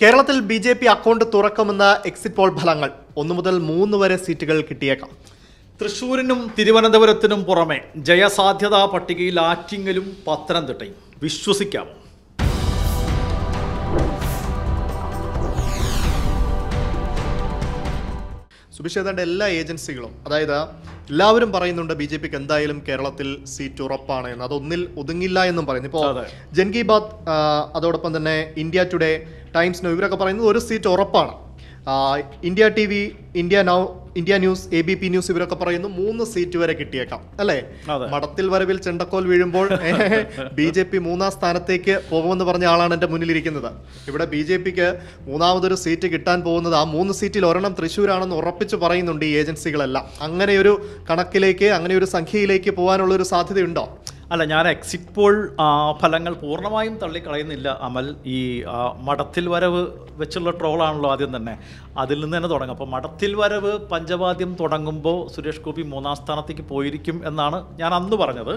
കേരളത്തിൽ B J P account തുറക്കുമെന്ന exit poll ഫലങ്ങൾ ഒന്നു മുതൽ മൂന്ന് വരെ സീറ്റുകൾ കിട്ടിയേക്കാം തൃശൂരിനും തിരുവനന്തപുരത്തിനും പുറമെ ജയസാധ്യതാ പട്ടികയിൽ ആറ്റിങ്ങലും പത്തനംതിട്ടയും വിശ്വസിക്കാം സുഭിഷേതാണ്ട് എല്ലാ ഏജൻസികളും അതായത് എല്ലാവരും പറയുന്നുണ്ട് ബി ജെ പിക്ക് എന്തായാലും കേരളത്തിൽ സീറ്റ് ഉറപ്പാണ് എന്ന് അതൊന്നിൽ ഒതുങ്ങില്ല എന്നും പറയുന്നു ഇപ്പോൾ ജൻകി ബാത് അതോടൊപ്പം തന്നെ ഇന്ത്യ ടുഡേ ടൈംസ് നോ ഇവരൊക്കെ പറയുന്നത് ഒരു സീറ്റ് ഉറപ്പാണ് India T V India now India news A B P news ഇവരൊക്കെ പറയുന്നു മൂന്ന് സീറ്റ് വരെ കിട്ടിയേക്കാം അല്ലേ മടത്തിൽ വരവിൽ ചെണ്ടക്കോൽ വീഴുമ്പോൾ ബി ജെ പി മൂന്നാം സ്ഥാനത്തേക്ക് പോകുമെന്ന് പറഞ്ഞ ആളാണ് എൻ്റെ മുന്നിലിരിക്കുന്നത് ഇവിടെ ബി ജെ പിക്ക് മൂന്നാമതൊരു സീറ്റ് കിട്ടാൻ പോകുന്നത് ആ മൂന്ന് സീറ്റിൽ ഒരെണ്ണം തൃശ്ശൂരാണെന്ന് ഉറപ്പിച്ച് പറയുന്നുണ്ട് ഈ ഏജൻസികളെല്ലാം അങ്ങനെ ഒരു കണക്കിലേക്ക് അങ്ങനെ ഒരു സംഖ്യയിലേക്ക് പോകാനുള്ള ഒരു സാധ്യതയുണ്ടോ അല്ല ഞാൻ എക്സിറ്റ് പോൾ ഫലങ്ങൾ പൂർണ്ണമായും തള്ളിക്കളയുന്നില്ല അമൽ ഈ മഠത്തിൽ വരവ് വെച്ചുള്ള ട്രോളാണല്ലോ ആദ്യം തന്നെ അതിൽ നിന്ന് തന്നെ തുടങ്ങും അപ്പോൾ മഠത്തിൽ വരവ് പഞ്ചവാദ്യം തുടങ്ങുമ്പോൾ സുരേഷ് ഗോപി മൂന്നാം സ്ഥാനത്തേക്ക് പോയിരിക്കും എന്നാണ് ഞാൻ അന്ന് പറഞ്ഞത്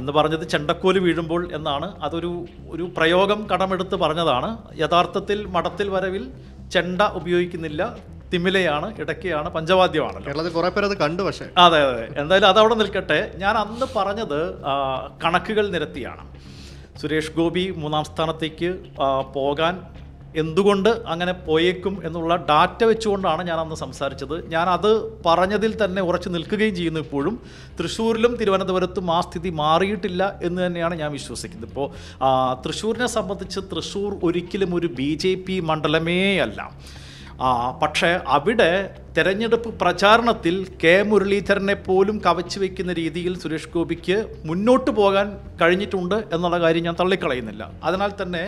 അന്ന് പറഞ്ഞത് ചെണ്ടക്കോല് വീഴുമ്പോൾ എന്നാണ് അതൊരു ഒരു പ്രയോഗം കടമെടുത്ത് പറഞ്ഞതാണ് യഥാർത്ഥത്തിൽ മഠത്തിൽ വരവിൽ ചെണ്ട ഉപയോഗിക്കുന്നില്ല തിമിലയാണ് ഇടയ്ക്കയാണ് പഞ്ചവാദ്യമാണ് കേരളത്തിൽ കുറേ പേര് അത് കണ്ടു പക്ഷേ അതെ അതെ എന്തായാലും അതവിടെ നിൽക്കട്ടെ ഞാൻ അന്ന് പറഞ്ഞത് കണക്കുകൾ നിരത്തിയാണ് സുരേഷ് ഗോപി മൂന്നാം സ്ഥാനത്തേക്ക് പോകാൻ എന്തുകൊണ്ട് അങ്ങനെ പോയേക്കും എന്നുള്ള ഡാറ്റ വെച്ചുകൊണ്ടാണ് ഞാൻ അന്ന് സംസാരിച്ചത് ഞാൻ അത് പറഞ്ഞതിൽ തന്നെ ഉറച്ചു നിൽക്കുകയും ചെയ്യുന്നു ഇപ്പോഴും തൃശ്ശൂരിലും തിരുവനന്തപുരത്തും ആ സ്ഥിതി മാറിയിട്ടില്ല എന്ന് തന്നെയാണ് ഞാൻ വിശ്വസിക്കുന്നത് ഇപ്പോൾ തൃശ്ശൂരിനെ സംബന്ധിച്ച് തൃശ്ശൂർ ഒരിക്കലും ഒരു ബി മണ്ഡലമേ അല്ല പക്ഷേ അവിടെ തെരഞ്ഞെടുപ്പ് പ്രചാരണത്തിൽ കെ മുരളീധരനെ പോലും കവച്ചു വയ്ക്കുന്ന രീതിയിൽ സുരേഷ് ഗോപിക്ക് മുന്നോട്ട് പോകാൻ കഴിഞ്ഞിട്ടുണ്ട് എന്നുള്ള കാര്യം ഞാൻ തള്ളിക്കളയുന്നില്ല അതിനാൽ തന്നെ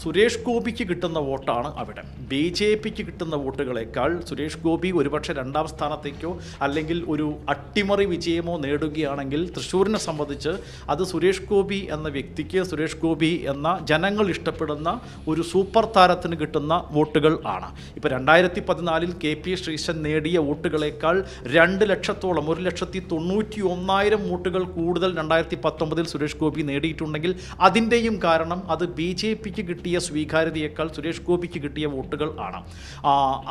സുരേഷ് ഗോപിക്ക് കിട്ടുന്ന വോട്ടാണ് അവിടെ ബി ജെ പിക്ക് കിട്ടുന്ന വോട്ടുകളേക്കാൾ സുരേഷ് ഗോപി ഒരുപക്ഷെ രണ്ടാം സ്ഥാനത്തേക്കോ അല്ലെങ്കിൽ ഒരു അട്ടിമറി വിജയമോ നേടുകയാണെങ്കിൽ തൃശ്ശൂരിനെ സംബന്ധിച്ച് അത് സുരേഷ് ഗോപി എന്ന വ്യക്തിക്ക് സുരേഷ് ഗോപി എന്ന ജനങ്ങൾ ഇഷ്ടപ്പെടുന്ന ഒരു സൂപ്പർ താരത്തിന് കിട്ടുന്ന വോട്ടുകൾ ആണ് ഇപ്പോൾ രണ്ടായിരത്തി പതിനാലിൽ കെ പി രജിസ്ട്രേഷൻ നേടിയ വോട്ടുകളേക്കാൾ രണ്ട് ലക്ഷത്തോളം ഒരു ലക്ഷത്തി തൊണ്ണൂറ്റി ഒന്നായിരം വോട്ടുകൾ കൂടുതൽ രണ്ടായിരത്തി പത്തൊമ്പതിൽ സുരേഷ് ഗോപി നേടിയിട്ടുണ്ടെങ്കിൽ അതിൻ്റെയും കാരണം അത് ബി ജെ പിക്ക് കിട്ടിയ സ്വീകാര്യതയേക്കാൾ സുരേഷ് ഗോപിക്ക് കിട്ടിയ വോട്ടുകൾ ആണ്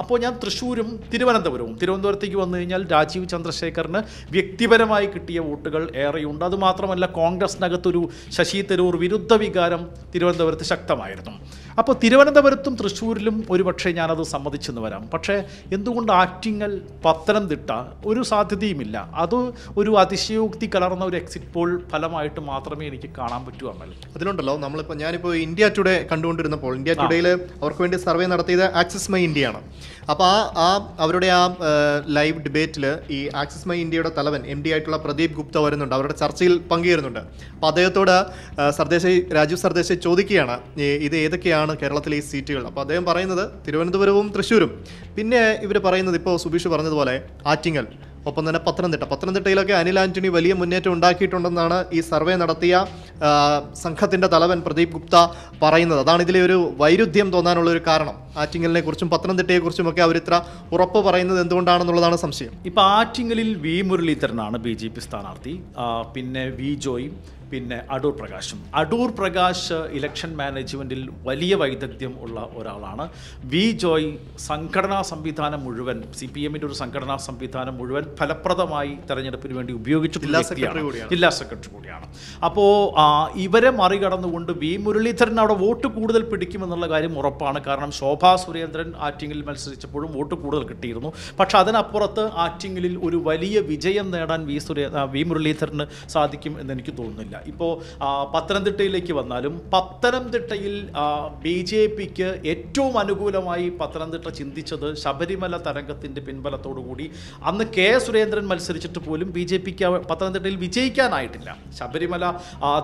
അപ്പോൾ ഞാൻ തൃശ്ശൂരും തിരുവനന്തപുരവും തിരുവനന്തപുരത്തേക്ക് വന്നു കഴിഞ്ഞാൽ രാജീവ് ചന്ദ്രശേഖറിന് വ്യക്തിപരമായി കിട്ടിയ വോട്ടുകൾ ഏറെയുണ്ട് അതുമാത്രമല്ല കോൺഗ്രസിനകത്തൊരു ശശി തരൂർ വിരുദ്ധ വികാരം തിരുവനന്തപുരത്ത് ശക്തമായിരുന്നു അപ്പോൾ തിരുവനന്തപുരത്തും തൃശ്ശൂരിലും ഒരുപക്ഷെ ഞാനത് സമ്മതിച്ചെന്ന് വരാം പക്ഷേ എന്തു അതുകൊണ്ട് ആറ്റിങ്ങൽ പത്തനംതിട്ട ഒരു സാധ്യതയുമില്ല അത് ഒരു അതിശയോക്തി കലർന്ന ഒരു എക്സിറ്റ് പോൾ ഫലമായിട്ട് മാത്രമേ എനിക്ക് കാണാൻ പറ്റൂ അമൽ അതിലുണ്ടല്ലോ നമ്മളിപ്പോൾ ഞാനിപ്പോൾ ഇന്ത്യ ടുഡേ കണ്ടുകൊണ്ടിരുന്നപ്പോൾ ഇന്ത്യ ടുഡേയിൽ അവർക്ക് വേണ്ടി സർവേ നടത്തിയത് ആക്സിസ് മൈ ഇന്ത്യയാണ് അപ്പോൾ ആ ആ അവരുടെ ആ ലൈവ് ഡിബേറ്റിൽ ഈ ആക്സിസ് മൈ ഇന്ത്യയുടെ തലവൻ എം ഡി ആയിട്ടുള്ള പ്രദീപ് ഗുപ്ത വരുന്നുണ്ട് അവരുടെ ചർച്ചയിൽ പങ്കുചേരുന്നുണ്ട് അപ്പോൾ അദ്ദേഹത്തോട് സർദേശായി രാജീവ് സർദേശായി ചോദിക്കുകയാണ് ഇത് ഏതൊക്കെയാണ് കേരളത്തിലെ ഈ സീറ്റുകൾ അപ്പോൾ അദ്ദേഹം പറയുന്നത് തിരുവനന്തപുരവും തൃശ്ശൂരും പിന്നെ ഇവർ പറയുന്നത് ഇപ്പോൾ സുബീഷ് പറഞ്ഞതുപോലെ ആറ്റിങ്ങൽ ഒപ്പം തന്നെ പത്തനംതിട്ട പത്തനംതിട്ടയിലൊക്കെ അനിൽ ആന്റണി വലിയ മുന്നേറ്റം ഉണ്ടാക്കിയിട്ടുണ്ടെന്നാണ് ഈ സർവേ നടത്തിയ സംഘത്തിൻ്റെ തലവൻ പ്രദീപ് ഗുപ്ത പറയുന്നത് അതാണ് ഇതിലെ ഒരു വൈരുദ്ധ്യം തോന്നാനുള്ള ഒരു കാരണം ആറ്റിങ്ങലിനെ കുറിച്ചും പത്തനംതിട്ടയെക്കുറിച്ചുമൊക്കെ അവർ ഇത്ര ഉറപ്പ് പറയുന്നത് എന്തുകൊണ്ടാണെന്നുള്ളതാണ് സംശയം ഇപ്പോൾ ആറ്റിങ്ങലിൽ വി മുരളീധരനാണ് ബി ജെ പി സ്ഥാനാർത്ഥി പിന്നെ വി ജോയും പിന്നെ അടൂർ പ്രകാശും അടൂർ പ്രകാശ് ഇലക്ഷൻ മാനേജ്മെൻറ്റിൽ വലിയ വൈദഗ്ധ്യം ഉള്ള ഒരാളാണ് വി ജോയ് സംഘടനാ സംവിധാനം മുഴുവൻ സി പി എമ്മിൻ്റെ ഒരു സംഘടനാ സംവിധാനം മുഴുവൻ ഫലപ്രദമായി തെരഞ്ഞെടുപ്പിന് വേണ്ടി ഉപയോഗിച്ചിട്ടുള്ള ജില്ലാ സെക്രട്ടറി കൂടിയാണ് അപ്പോൾ ഇവരെ മറികടന്നുകൊണ്ട് വി മുരളീധരൻ അവിടെ വോട്ട് കൂടുതൽ പിടിക്കുമെന്നുള്ള കാര്യം ഉറപ്പാണ് കാരണം ശോഭാ സുരേന്ദ്രൻ ആറ്റിങ്ങിൽ മത്സരിച്ചപ്പോഴും വോട്ട് കൂടുതൽ കിട്ടിയിരുന്നു പക്ഷെ അതിനപ്പുറത്ത് ആറ്റിങ്ങലിൽ ഒരു വലിയ വിജയം നേടാൻ വി സുരേ വി മുരളീധരന് സാധിക്കും എന്ന് എനിക്ക് തോന്നുന്നില്ല ഇപ്പോൾ പത്തനംതിട്ടയിലേക്ക് വന്നാലും പത്തനംതിട്ടയിൽ ബി ജെ പിക്ക് ഏറ്റവും അനുകൂലമായി പത്തനംതിട്ട ചിന്തിച്ചത് ശബരിമല തരംഗത്തിൻ്റെ പിൻബലത്തോടുകൂടി അന്ന് കെ സുരേന്ദ്രൻ മത്സരിച്ചിട്ട് പോലും ബി ജെ പിക്ക് പത്തനംതിട്ടയിൽ വിജയിക്കാനായിട്ടില്ല ശബരിമല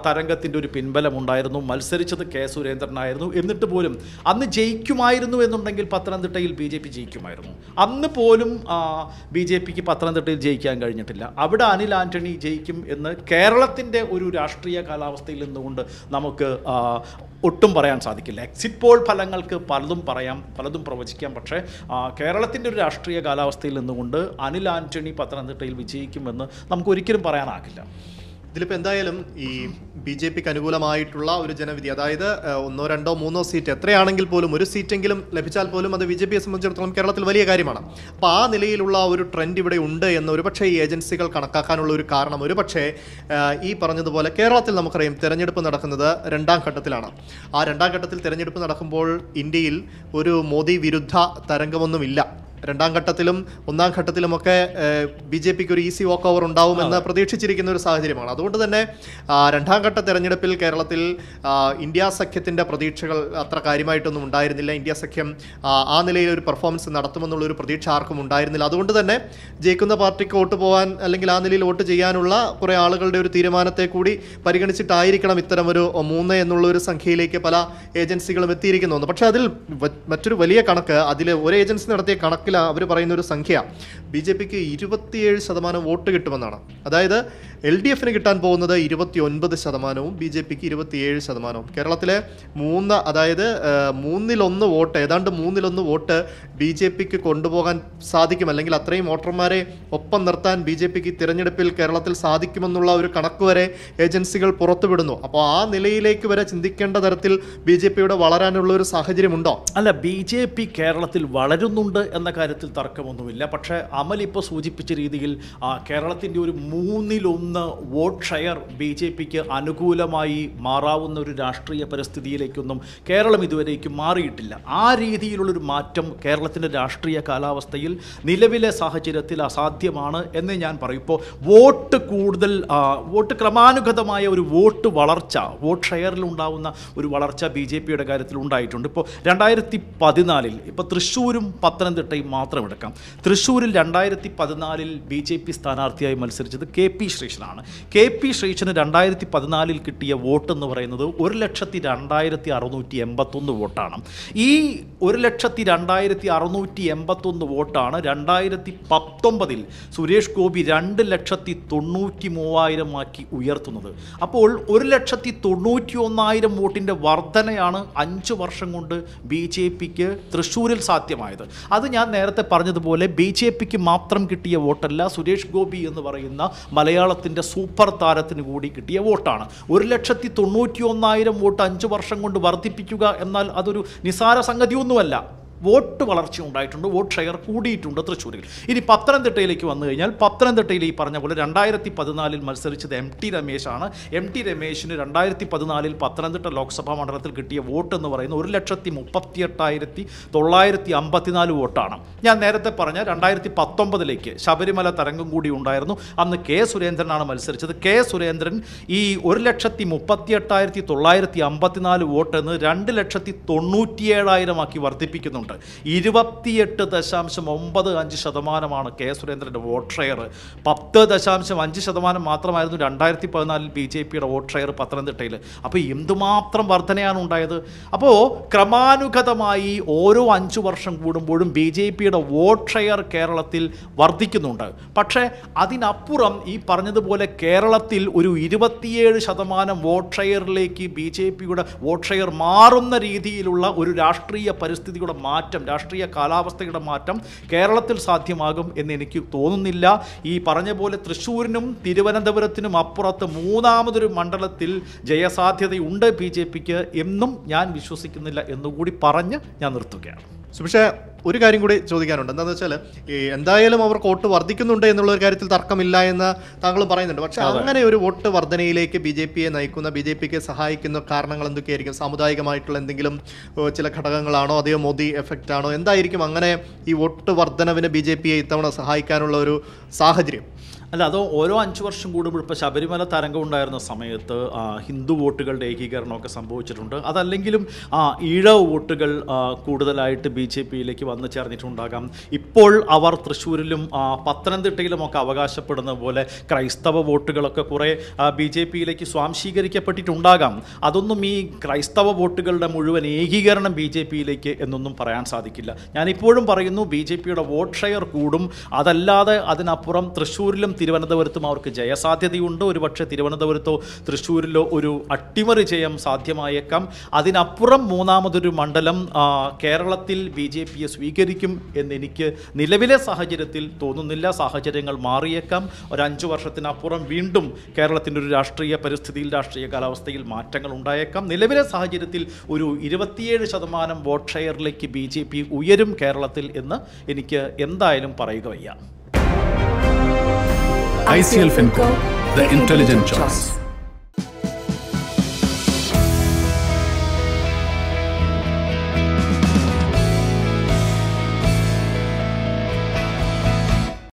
തരംഗത്തിൻ്റെ ഒരു പിൻബലമുണ്ടായിരുന്നു മത്സരിച്ചത് കെ സുരേന്ദ്രനായിരുന്നു എന്നിട്ട് പോലും അന്ന് ജയിക്കുമായിരുന്നു എന്നുണ്ടെങ്കിൽ പത്തനംതിട്ടയിൽ ബി ജെ പി ജയിക്കുമായിരുന്നു അന്ന് പോലും ബി ജെ പിക്ക് പത്തനംതിട്ടയിൽ ജയിക്കാൻ കഴിഞ്ഞിട്ടില്ല അവിടെ അനിൽ ആന്റണി ജയിക്കും എന്ന് കേരളത്തിൻ്റെ ഒരു രാഷ്ട്രീയ കാലാവസ്ഥയിൽ നിന്നുകൊണ്ട് നമുക്ക് ഒട്ടും പറയാൻ സാധിക്കില്ല എക്സിറ്റ് പോൾ ഫലങ്ങൾക്ക് പലതും പറയാം പലതും പ്രവചിക്കാം പക്ഷേ കേരളത്തിൻ്റെ ഒരു രാഷ്ട്രീയ കാലാവസ്ഥയിൽ നിന്നുകൊണ്ട് അനിൽ ആൻ്റണി പത്തനംതിട്ടയിൽ വിജയിക്കുമെന്ന് നമുക്ക് ഒരിക്കലും പറയാനാകില്ല ഇതിലിപ്പോൾ എന്തായാലും ഈ ബി ജെ പിക്ക് അനുകൂലമായിട്ടുള്ള ഒരു ജനവിധി അതായത് ഒന്നോ രണ്ടോ മൂന്നോ സീറ്റ് എത്രയാണെങ്കിൽ പോലും ഒരു സീറ്റെങ്കിലും ലഭിച്ചാൽ പോലും അത് ബി ജെ പിയെ സംബന്ധിച്ചിടത്തോളം കേരളത്തിൽ വലിയ കാര്യമാണ് അപ്പോൾ ആ നിലയിലുള്ള ഒരു ട്രെൻഡ് ഇവിടെ ഉണ്ട് എന്ന് ഒരുപക്ഷെ ഈ ഏജൻസികൾ കണക്കാക്കാനുള്ള ഒരു കാരണം ഒരുപക്ഷെ ഈ പറഞ്ഞതുപോലെ കേരളത്തിൽ നമുക്കറിയാം തിരഞ്ഞെടുപ്പ് നടക്കുന്നത് രണ്ടാം ഘട്ടത്തിലാണ് ആ രണ്ടാം ഘട്ടത്തിൽ തിരഞ്ഞെടുപ്പ് നടക്കുമ്പോൾ ഇന്ത്യയിൽ ഒരു മോദി വിരുദ്ധ തരംഗമൊന്നുമില്ല രണ്ടാം ഘട്ടത്തിലും ഒന്നാം ഘട്ടത്തിലുമൊക്കെ ബി ജെ പിക്ക് ഒരു ഈസി വാക്ക് ഓവർ ഉണ്ടാവുമെന്ന് പ്രതീക്ഷിച്ചിരിക്കുന്ന ഒരു സാഹചര്യമാണ് അതുകൊണ്ട് തന്നെ രണ്ടാം ഘട്ട തെരഞ്ഞെടുപ്പിൽ കേരളത്തിൽ ഇന്ത്യ സഖ്യത്തിൻ്റെ പ്രതീക്ഷകൾ അത്ര കാര്യമായിട്ടൊന്നും ഉണ്ടായിരുന്നില്ല ഇന്ത്യ സഖ്യം ആ നിലയിൽ ഒരു പെർഫോമൻസ് നടത്തുമെന്നുള്ളൊരു പ്രതീക്ഷ ആർക്കും ഉണ്ടായിരുന്നില്ല അതുകൊണ്ട് തന്നെ ജയിക്കുന്ന പാർട്ടിക്ക് വോട്ട് പോകാൻ അല്ലെങ്കിൽ ആ നിലയിൽ വോട്ട് ചെയ്യാനുള്ള കുറേ ആളുകളുടെ ഒരു തീരുമാനത്തെ കൂടി പരിഗണിച്ചിട്ടായിരിക്കണം ഇത്തരമൊരു മൂന്ന് എന്നുള്ള ഒരു സംഖ്യയിലേക്ക് പല ഏജൻസികളും എത്തിയിരിക്കുന്നു പക്ഷേ അതിൽ മറ്റൊരു വലിയ കണക്ക് അതിൽ ഒരു ഏജൻസി നടത്തിയ കണക്ക് കണക്കിലാണ് അവർ പറയുന്ന ഒരു സംഖ്യ ബി ജെ പിക്ക് ഇരുപത്തിയേഴ് ശതമാനം വോട്ട് കിട്ടുമെന്നാണ് അതായത് എൽ ഡി എഫിന് കിട്ടാൻ പോകുന്നത് ഇരുപത്തി ഒൻപത് ശതമാനവും ബി ജെ പിക്ക് ഇരുപത്തിയേഴ് ശതമാനവും കേരളത്തിലെ മൂന്ന് അതായത് മൂന്നിലൊന്ന് വോട്ട് ഏതാണ്ട് മൂന്നിലൊന്ന് വോട്ട് ബി ജെ പിക്ക് കൊണ്ടുപോകാൻ സാധിക്കും അല്ലെങ്കിൽ അത്രയും വോട്ടർമാരെ ഒപ്പം നിർത്താൻ ബി ജെ പിക്ക് തിരഞ്ഞെടുപ്പിൽ കേരളത്തിൽ സാധിക്കുമെന്നുള്ള ഒരു കണക്ക് വരെ ഏജൻസികൾ പുറത്തുവിടുന്നു അപ്പോൾ ആ നിലയിലേക്ക് വരെ ചിന്തിക്കേണ്ട തരത്തിൽ ബി ജെ പിയുടെ വളരാനുള്ള ഒരു സാഹചര്യമുണ്ടോ അല്ല ബി ജെ പി കേരളത്തിൽ വളരുന്നുണ്ട് എന്ന കാര്യത്തിൽ തർക്കമൊന്നുമില്ല പക്ഷേ അമൽ ഇപ്പോൾ സൂചിപ്പിച്ച രീതിയിൽ കേരളത്തിൻ്റെ ഒരു മൂന്നിലൊന്ന് ഇന്ന് വോട്ട് ഷെയർ ബി ജെ പിക്ക് അനുകൂലമായി മാറാവുന്ന ഒരു രാഷ്ട്രീയ പരിസ്ഥിതിയിലേക്കൊന്നും കേരളം ഇതുവരേക്കും മാറിയിട്ടില്ല ആ രീതിയിലുള്ളൊരു മാറ്റം കേരളത്തിൻ്റെ രാഷ്ട്രീയ കാലാവസ്ഥയിൽ നിലവിലെ സാഹചര്യത്തിൽ അസാധ്യമാണ് എന്ന് ഞാൻ പറയും ഇപ്പോൾ വോട്ട് കൂടുതൽ വോട്ട് ക്രമാനുഗതമായ ഒരു വോട്ട് വളർച്ച വോട്ട് ഷെയറിലുണ്ടാവുന്ന ഒരു വളർച്ച ബി ജെ പിയുടെ കാര്യത്തിൽ ഉണ്ടായിട്ടുണ്ട് ഇപ്പോൾ രണ്ടായിരത്തി പതിനാലിൽ ഇപ്പോൾ തൃശ്ശൂരും പത്തനംതിട്ടയും മാത്രം എടുക്കാം തൃശ്ശൂരിൽ രണ്ടായിരത്തി പതിനാലിൽ ബി ജെ പി സ്ഥാനാർത്ഥിയായി മത്സരിച്ചത് കെ പി ശ്രീ ഇലക്ഷനാണ് കെ പി ശ്രീച്ചന് രണ്ടായിരത്തി പതിനാലിൽ കിട്ടിയ വോട്ട് എന്ന് പറയുന്നത് ഒരു ലക്ഷത്തി രണ്ടായിരത്തി അറുന്നൂറ്റി എൺപത്തൊന്ന് വോട്ടാണ് ഈ ഒരു ലക്ഷത്തി രണ്ടായിരത്തി അറുന്നൂറ്റി എൺപത്തൊന്ന് വോട്ടാണ് രണ്ടായിരത്തി പത്തൊമ്പതിൽ സുരേഷ് ഗോപി രണ്ട് ലക്ഷത്തി തൊണ്ണൂറ്റി മൂവായിരമാക്കി ഉയർത്തുന്നത് അപ്പോൾ ഒരു ലക്ഷത്തി തൊണ്ണൂറ്റി ഒന്നായിരം വോട്ടിൻ്റെ വർധനയാണ് അഞ്ച് വർഷം കൊണ്ട് ബി ജെ പിക്ക് തൃശ്ശൂരിൽ സാധ്യമായത് അത് ഞാൻ നേരത്തെ പറഞ്ഞതുപോലെ ബി ജെ പിക്ക് മാത്രം കിട്ടിയ വോട്ടല്ല സുരേഷ് ഗോപി എന്ന് പറയുന്ന മലയാളത്തിൽ കേരളത്തിൻ്റെ സൂപ്പർ താരത്തിന് കൂടി കിട്ടിയ വോട്ടാണ് ഒരു ലക്ഷത്തി തൊണ്ണൂറ്റി ഒന്നായിരം വോട്ട് അഞ്ച് വർഷം കൊണ്ട് വർദ്ധിപ്പിക്കുക എന്നാൽ അതൊരു നിസാര സംഗതിയൊന്നുമല്ല വോട്ട് വളർച്ച ഉണ്ടായിട്ടുണ്ട് വോട്ട് ഷെയർ കൂടിയിട്ടുണ്ട് തൃശ്ശൂരിൽ ഇനി പത്തനംതിട്ടയിലേക്ക് വന്നു കഴിഞ്ഞാൽ പത്തനംതിട്ടയിൽ ഈ പറഞ്ഞ പോലെ രണ്ടായിരത്തി പതിനാലിൽ മത്സരിച്ചത് എം ടി രമേശാണ് എം ടി രമേശിന് രണ്ടായിരത്തി പതിനാലിൽ പത്തനംതിട്ട ലോക്സഭാ മണ്ഡലത്തിൽ കിട്ടിയ വോട്ട് എന്ന് പറയുന്നത് ഒരു ലക്ഷത്തി മുപ്പത്തി എട്ടായിരത്തി തൊള്ളായിരത്തി അമ്പത്തിനാല് വോട്ടാണ് ഞാൻ നേരത്തെ പറഞ്ഞ രണ്ടായിരത്തി പത്തൊമ്പതിലേക്ക് ശബരിമല തരംഗം കൂടി ഉണ്ടായിരുന്നു അന്ന് കെ സുരേന്ദ്രനാണ് മത്സരിച്ചത് കെ സുരേന്ദ്രൻ ഈ ഒരു ലക്ഷത്തി മുപ്പത്തി എട്ടായിരത്തി തൊള്ളായിരത്തി അമ്പത്തിനാല് എന്ന് രണ്ട് ലക്ഷത്തി തൊണ്ണൂറ്റിയേഴായിരമാക്കി വർദ്ധിപ്പിക്കുന്നുണ്ട് ഉണ്ട് ഇരുപത്തിയെട്ട് ദശാംശം ഒമ്പത് അഞ്ച് ശതമാനമാണ് കെ സുരേന്ദ്രൻ്റെ വോട്ട് ഷെയർ പത്ത് ദശാംശം അഞ്ച് ശതമാനം മാത്രമായിരുന്നു രണ്ടായിരത്തി പതിനാലിൽ ബി ജെ പിയുടെ വോട്ട് ഷെയർ പത്തനംതിട്ടയിൽ അപ്പോൾ എന്തുമാത്രം വർധനയാണ് ഉണ്ടായത് അപ്പോൾ ക്രമാനുഗതമായി ഓരോ അഞ്ച് വർഷം കൂടുമ്പോഴും ബി ജെ പിയുടെ വോട്ട് ഷെയർ കേരളത്തിൽ വർദ്ധിക്കുന്നുണ്ട് പക്ഷേ അതിനപ്പുറം ഈ പറഞ്ഞതുപോലെ കേരളത്തിൽ ഒരു ഇരുപത്തിയേഴ് ശതമാനം വോട്ട് ഷെയറിലേക്ക് ബി ജെ പിയുടെ വോട്ട് ഷെയർ മാറുന്ന രീതിയിലുള്ള ഒരു രാഷ്ട്രീയ പരിസ്ഥിതിയുടെ മാറ്റം മാറ്റം രാഷ്ട്രീയ കാലാവസ്ഥയുടെ മാറ്റം കേരളത്തിൽ സാധ്യമാകും എന്ന് എനിക്ക് തോന്നുന്നില്ല ഈ പറഞ്ഞ പോലെ തൃശ്ശൂരിനും തിരുവനന്തപുരത്തിനും അപ്പുറത്ത് മൂന്നാമതൊരു മണ്ഡലത്തിൽ ജയസാധ്യതയുണ്ട് ബി ജെ പിക്ക് എന്നും ഞാൻ വിശ്വസിക്കുന്നില്ല എന്നുകൂടി പറഞ്ഞ് ഞാൻ നിർത്തുകയാണ് പക്ഷേ ഒരു കാര്യം കൂടി ചോദിക്കാനുണ്ട് എന്താണെന്ന് വെച്ചാൽ ഈ എന്തായാലും അവർക്ക് വോട്ട് വർദ്ധിക്കുന്നുണ്ട് എന്നുള്ള ഒരു കാര്യത്തിൽ തർക്കമില്ല എന്ന് താങ്കൾ പറയുന്നുണ്ട് പക്ഷേ അങ്ങനെ ഒരു വോട്ട് വർധനയിലേക്ക് ബി ജെ പിയെ നയിക്കുന്ന ബി ജെ പിക്ക് സഹായിക്കുന്ന കാരണങ്ങൾ എന്തൊക്കെയായിരിക്കും സാമുദായികമായിട്ടുള്ള എന്തെങ്കിലും ചില ഘടകങ്ങളാണോ അതോ മോദി എഫക്റ്റ് ആണോ എന്തായിരിക്കും അങ്ങനെ ഈ വോട്ട് വർധനവിന് ബി ജെ പിയെ ഇത്തവണ സഹായിക്കാനുള്ള ഒരു സാഹചര്യം അല്ല അതോ ഓരോ അഞ്ച് വർഷം കൂടുമ്പോൾ ഇപ്പോൾ ശബരിമല തരംഗം ഉണ്ടായിരുന്ന സമയത്ത് ഹിന്ദു വോട്ടുകളുടെ ഏകീകരണമൊക്കെ സംഭവിച്ചിട്ടുണ്ട് അതല്ലെങ്കിലും ഈഴവ വോട്ടുകൾ കൂടുതലായിട്ട് ബി ജെ പിയിലേക്ക് വന്നു ചേർന്നിട്ടുണ്ടാകാം ഇപ്പോൾ അവർ തൃശ്ശൂരിലും പത്തനംതിട്ടയിലുമൊക്കെ അവകാശപ്പെടുന്ന പോലെ ക്രൈസ്തവ വോട്ടുകളൊക്കെ കുറേ ബി ജെ പിയിലേക്ക് സ്വാംശീകരിക്കപ്പെട്ടിട്ടുണ്ടാകാം അതൊന്നും ഈ ക്രൈസ്തവ വോട്ടുകളുടെ മുഴുവൻ ഏകീകരണം ബി ജെ പിയിലേക്ക് എന്നൊന്നും പറയാൻ സാധിക്കില്ല ഞാനിപ്പോഴും പറയുന്നു ബി ജെ പിയുടെ വോട്ട് ഷെയർ കൂടും അതല്ലാതെ അതിനപ്പുറം തൃശ്ശൂരിലും തിരുവനന്തപുരത്തും അവർക്ക് ജയസാധ്യതയുണ്ട് ഒരുപക്ഷെ തിരുവനന്തപുരത്തോ തൃശ്ശൂരിലോ ഒരു അട്ടിമറി ജയം സാധ്യമായേക്കാം അതിനപ്പുറം മൂന്നാമതൊരു മണ്ഡലം കേരളത്തിൽ ബി ജെ പിയെ സ്വീകരിക്കും എന്നെനിക്ക് നിലവിലെ സാഹചര്യത്തിൽ തോന്നുന്നില്ല സാഹചര്യങ്ങൾ മാറിയേക്കാം ഒരു അഞ്ച് വർഷത്തിനപ്പുറം വീണ്ടും കേരളത്തിൻ്റെ ഒരു രാഷ്ട്രീയ പരിസ്ഥിതിയിൽ രാഷ്ട്രീയ കാലാവസ്ഥയിൽ മാറ്റങ്ങൾ ഉണ്ടായേക്കാം നിലവിലെ സാഹചര്യത്തിൽ ഒരു ഇരുപത്തിയേഴ് ശതമാനം വോട്ട് ഷെയറിലേക്ക് ബി ജെ പി ഉയരും കേരളത്തിൽ എന്ന് എനിക്ക് എന്തായാലും പറയുക വയ്യ ICL FinCo, the intelligent choice.